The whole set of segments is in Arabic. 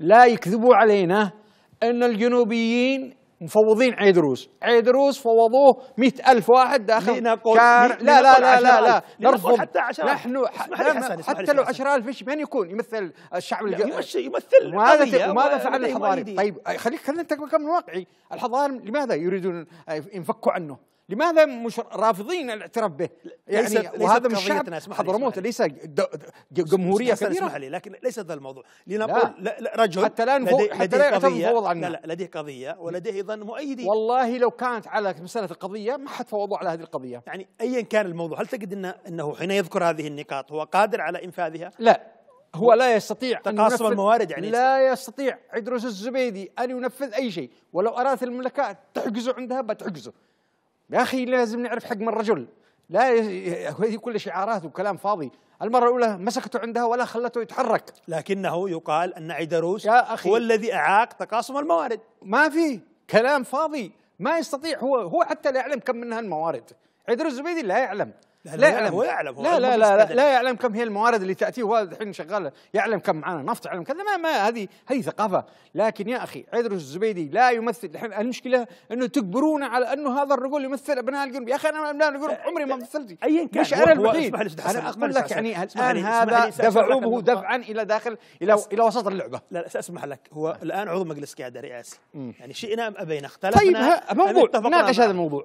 لا يكذبوا علينا أن الجنوبيين مفوضين عيدروس عيدروس فوضوه مئة ألف واحد داخل لنقول كار... لا, لا, لا لا لا لا نرفض حتى عشرة نحن ح... حتى لو عشرة ألف من يكون يمثل الشعب الج... يمثل ماذا وماذا ماذا فعل الحضاري طيب خليك خلينا نتكلم من واقعي الحضاري لماذا يريدون ينفكوا عنه لماذا مش رافضين الاعتراف به؟ يعني ليست وهذا مش شعب حضرموت ليس جمهوريه كبيره اسمح لي لكن ليس هذا الموضوع لنقول لا. لا رجل حتى الان هو حتى لا يعترف لا, لا لديه قضيه ولديه ايضا مؤيدين والله لو كانت على مساله القضيه ما حد فوضوا على هذه القضيه يعني ايا كان الموضوع هل تجد إن انه حين يذكر هذه النقاط هو قادر على انفاذها؟ لا هو لا يستطيع تقاسم الموارد يعني لا يستطيع عدروس الزبيدي ان ينفذ اي شيء ولو ارادت المملكه تحجزه عندها بتحجزه يا أخي لازم نعرف حجم الرجل لا هذه كل شعارات وكلام فاضي المرة الأولى مسكته عندها ولا خلته يتحرك لكنه يقال أن عيدروس يا أخي هو الذي أعاق تقاسم الموارد ما في كلام فاضي ما يستطيع هو هو حتى لا يعلم كم منها الموارد عيدروس الزبيدي لا يعلم لا, يعلم هو يعلم لا, لا, لا, لا, لا يعلم كم هي الموارد اللي تاتيه وهو الحين شغاله يعلم كم معانا نفط يعلم كذا ما, ما هذه هذه ثقافه لكن يا اخي عيدروس الزبيدي لا يمثل الحين المشكله انه تجبرونا على انه هذا الرجل يمثل ابناء الجنوب يا اخي انا ابناء الجنوب عمري ما مثلت ايا كان مش انا الوحيد انا اقول لك يعني الان هذا دفعوه دفعا الى داخل الى الى وسط اللعبه لا لا اسمح لك هو نعم. الان عضو مجلس قياده رئاسي يعني شئنا ام ابينا اختلفنا طيب موضوع ناقش هذا الموضوع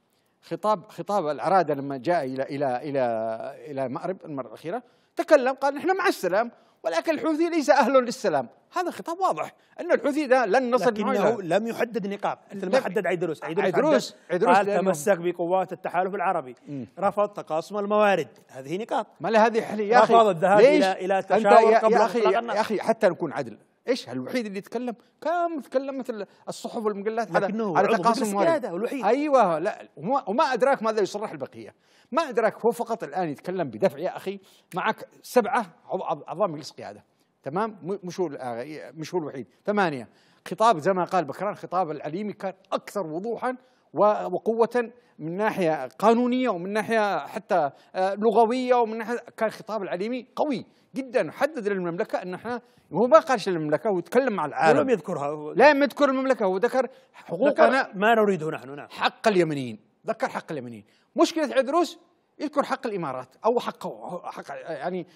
خطاب خطاب العرادة لما جاء إلى إلى إلى إلى المأرب المرة الأخيرة تكلم قال نحن مع السلام ولكن الحوثي ليس أهل للسلام هذا خطاب واضح أن الحوثي ده لن نصل لكنه لم يحدد نقاب مثل ما حدد عيدروس عيدروس عيدروس, عيدروس قال تمسك بقوات التحالف العربي رفض تقاسم الموارد هذه نقاط ما هذه حلي يا أخي رفض الذهاب إلى إلى تشاور قبل يا أخي يا أخي حتى نكون عدل ايش الوحيد اللي يتكلم كم تكلمت الصحف والمجلات على على تقاسم الوحيد ايوه لا وما, وما ادراك ماذا يصرح البقيه ما ادراك هو فقط الان يتكلم بدفع يا اخي معك سبعه اعضاء مجلس قياده تمام مش هو مش هو الوحيد ثمانيه خطاب زي ما قال بكران خطاب العليمي كان اكثر وضوحا وقوة من ناحية قانونية ومن ناحية حتى آه، لغوية ومن ناحية كان الخطاب العليمي قوي جدا حدد للمملكة أن احنا هو ما قالش للمملكة هو يتكلم مع العالم ولم يذكرها لا لم يذكر المملكة هو ذكر حقوقنا ما نريده نحن نعم حق اليمنيين ذكر حق اليمنيين مشكلة عدروس يذكر حق الامارات او حق حق يعني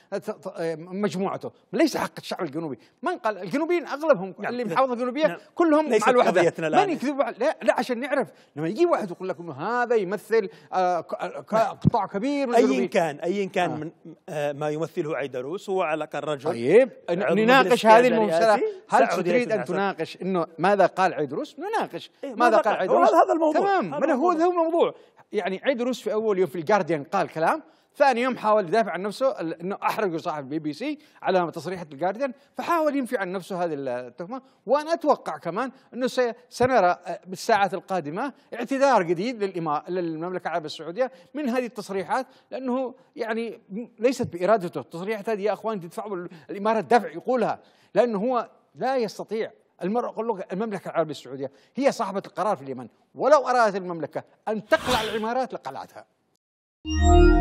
مجموعته ليس حق الشعب الجنوبي من قال الجنوبيين اغلبهم نعم. اللي محافظه الجنوبيه نعم. كلهم مع الوحده من يكذب لا, لا عشان نعرف لما يجي واحد يقول لك انه هذا يمثل آه، آه، قطاع كبير من ايا كان ايا كان آه. من آه، ما يمثله عيدروس هو على الرجل طيب نناقش هذه المساله هل تريد ان تناقش انه ماذا قال عيدروس نناقش إيه، ماذا قال عيدروس هذا الموضوع تمام هذا هو الموضوع يعني عيدروس في اول يوم في الجارديان انتقال كلام ثاني يوم حاول يدافع عن نفسه انه احرقوا صاحب البي بي سي على تصريحه الجارديان فحاول ينفي عن نفسه هذه التهمه وانا اتوقع كمان انه سنرى آه، بالساعات القادمه اعتذار جديد للمملكه العربيه السعوديه من هذه التصريحات لانه يعني ليست بارادته التصريحات هذه يا اخوان تدفع الاماره دفع يقولها لانه هو لا يستطيع المرأة أقول لك المملكة العربية السعودية هي صاحبة القرار في اليمن ولو أرادت المملكة أن تقلع العمارات لقلعتها Música